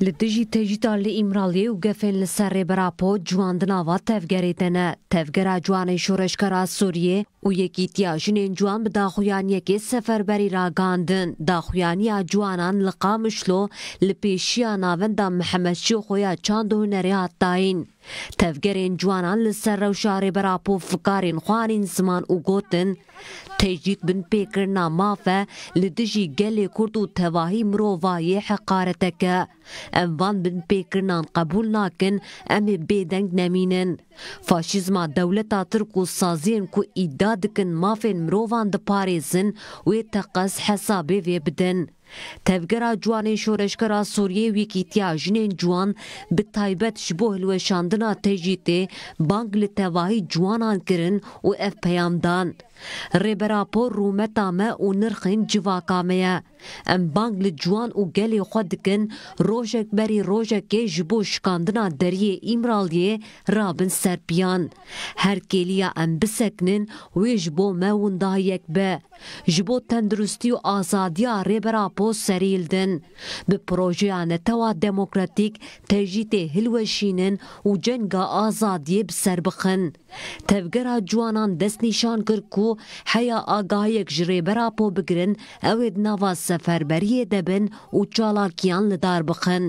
لدجی تجیتال امرالی و گفن لسر براپو جواندنا و تفگری تنه تفگر جوان شورشکرا سوریه و یکی تیاجین جوان به داخویان یکی سفر بری را گاندن داخویانی جوانان لقامشلو لپیشیان آون دا محمد شو خویا چاند و نری حتاین تفگرین جوانان لسر روشار براپو فکارین خوارین زمان و گوتن تجدید بن پیکرنا مافه لدجی گل کرد و تواهی مرووایی حقارتکه ev van bin pêkirinan qebûl nakin em ê bêdeng nemînin. Faşîzma dewleta Tirk û saziyên ku îda dikin mafên mirovan diparêzin wê teqez hesabê vê bidin. Tevgera ciwanên şoreşkera Sûriye wîkîtiya jinên ciwan bi taybet ji bo hilweşandina tejîtê bang li tevahî ciwanan kirin û ev peyam dan. Rêbera por rûmeta me û nirxên civaka me ye. Em bang li ciwan û gelê xwe dikin rojek berî rojekê ji bo şikandina deriyê Îmraliyê rabin serpiyan. Her kêliya em bisekinin wê ji bo me windayek be. Ji bo tenduristî û azadiya rêbera po serîl din. Bi projeya netewa demokratîk tejîtê hilweşînin û cenga azadiyê bi ser Tevgera ciwanan destnîşan kir ku bû heya agayek ji rêbera pô bigirin ew ê di nava seferberiyê de bin û çalakiyan li dar bixin.